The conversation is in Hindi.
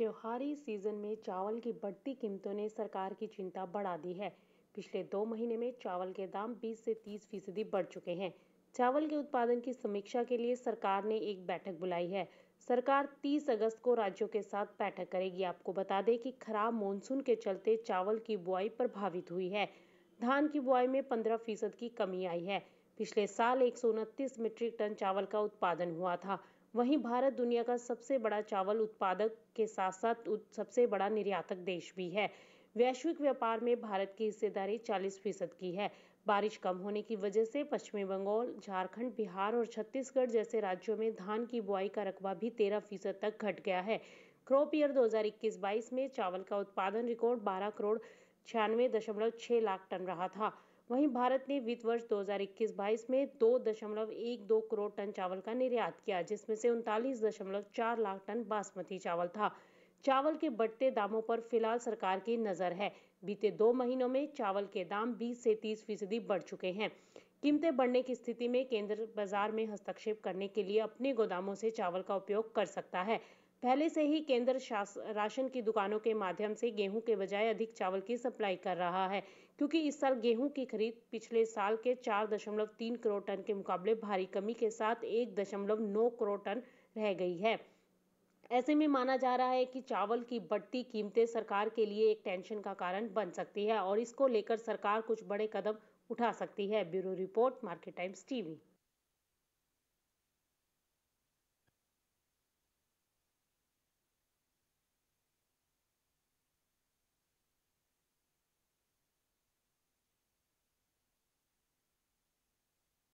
त्योहारी सीजन में चावल की बढ़ती कीमतों ने सरकार की चिंता बढ़ा दी है पिछले दो महीने में चावल के दाम 20 से 30 फीसदी बढ़ चुके हैं चावल के उत्पादन की समीक्षा के लिए सरकार ने एक बैठक बुलाई है सरकार 30 अगस्त को राज्यों के साथ बैठक करेगी आपको बता दें कि खराब मानसून के चलते चावल की बुआई प्रभावित हुई है धान की बुआई में 15 फीसद की कमी आई है पिछले साल एक मीट्रिक टन चावल का उत्पादन हुआ था वहीं भारत दुनिया का सबसे बड़ा चावल उत्पादक के साथ साथ सबसे बड़ा निर्यातक देश भी है वैश्विक व्यापार में भारत की हिस्सेदारी 40 फीसद की है बारिश कम होने की वजह से पश्चिमी बंगाल झारखंड बिहार और छत्तीसगढ़ जैसे राज्यों में धान की बुआई का रकबा भी 13 फीसद तक घट गया है क्रॉप ईयर 2021-22 में चावल का उत्पादन रिकॉर्ड 12 करोड़ छियानवे दशमलव छह लाख टन रहा था वहीं भारत ने वित्त वर्ष 2021-22 में 2.12 करोड़ टन चावल का निर्यात किया जिसमें से उनतालीस लाख टन बासमती चावल था चावल के बढ़ते दामों पर फिलहाल सरकार की नजर है बीते दो महीनों में चावल के दाम 20 से 30 फीसदी बढ़ चुके हैं कीमतें बढ़ने की स्थिति में केंद्र बाजार में हस्तक्षेप करने के लिए अपने गोदामों से चावल का उपयोग कर सकता है पहले से ही केंद्र राशन की दुकानों के माध्यम से गेहूं के बजाय अधिक चावल की सप्लाई कर रहा है क्योंकि इस साल गेहूं की खरीद पिछले साल के 4.3 करोड़ टन के मुकाबले भारी कमी के साथ 1.9 करोड़ टन रह गई है ऐसे में माना जा रहा है कि चावल की बढ़ती कीमतें सरकार के लिए एक टेंशन का कारण बन सकती है और इसको लेकर सरकार कुछ बड़े कदम उठा सकती है bureau report Market Times TV